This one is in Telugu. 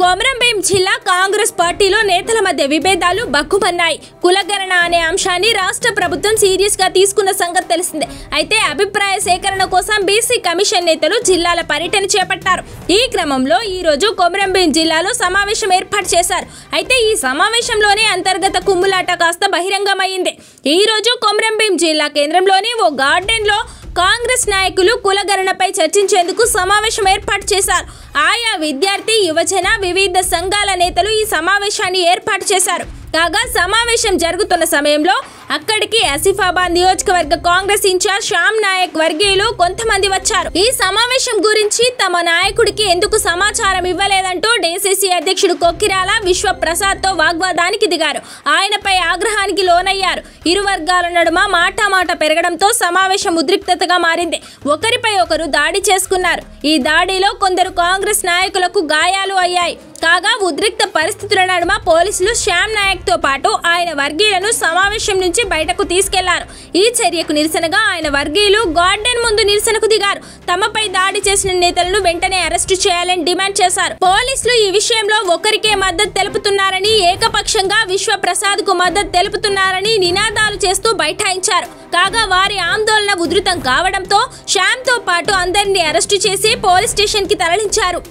కొమరంభీం జిల్లా కాంగ్రెస్ పార్టీలో నేతల మధ్య విభేదాలు బక్కుమన్నాయి కులగణన అనే అంశాన్ని రాష్ట్ర ప్రభుత్వం సీరియస్ గా తీసుకున్న సంగతి తెలిసిందే అయితే అభిప్రాయ సేకరణ కోసం బీసీ కమిషన్ నేతలు జిల్లాల పర్యటన చేపట్టారు ఈ క్రమంలో ఈ రోజు కొమరంభీం జిల్లాలో సమావేశం ఏర్పాటు చేశారు అయితే ఈ సమావేశంలోనే అంతర్గత కుమ్ములాట కాస్త బహిరంగమైంది ఈ రోజు కొమరంభీం జిల్లా కేంద్రంలోని ఓ గార్డెన్లో కాంగ్రెస్ నాయకులు కులగరణపై చర్చించేందుకు సమావేశం ఏర్పాటు చేశారు ఆయా విద్యార్థి యువజన వివిధ సంఘాల నేతలు ఈ సమావేశాన్ని ఏర్పాటు చేశారు కాగా సమావేశం జరుగుతున్న సమయంలో అక్కడికి అసిఫాబాద్ నియోజకవర్గ కాంగ్రెస్ ఇన్ఛార్జ్ శ్యామ్ నాయక్ వర్గీయులు కొంతమంది వచ్చారు ఈ సమావేశం గురించి తమ నాయకుడికి ఎందుకు సమాచారం ఇవ్వలేదంటూ పిసిసి అధ్యక్షుడు కొక్కిరాల తో వాగ్వాదానికి దిగారు ఆయనపై ఆగ్రహానికి లోనయ్యారు ఇరు వర్గాల నడుమ మాటామాట పెరగడంతో సమావేశం ఉద్రిక్తతగా మారింది ఒకరిపై ఒకరు దాడి చేసుకున్నారు ఈ దాడిలో కొందరు కాంగ్రెస్ నాయకులకు గాయాలు అయ్యాయి కాగా ఉద్రిక్త పరిస్థితుల నడుమ పోలీసులు శ్యామ్ నాయక్తో పాటు ఆయన వర్గీయులను సమావేశం నుంచి బయటకు తీసుకెళ్లారు ఈ చర్యకు నిరసనగా ఆయన వర్గీయులు గార్డెన్ ముందు నిరసనకు దిగారు తమపై దాడి చేసిన నేతలను వెంటనే అరెస్టు చేయాలని డిమాండ్ చేశారు పోలీసులు ఈ విషయంలో ఒకరికే మద్దతు తెలుపుతున్నారని ఏకపక్షంగా విశ్వ ప్రసాద్ కు మద్దతు తెలుపుతున్నారని నినాదాలు చేస్తూ బైఠాయించారు కాగా వారి ఆందోళన ఉధృతం కావడంతో శ్యామ్ తో పాటు అందరినీ అరెస్టు చేసి పోలీస్ స్టేషన్ కి తరలించారు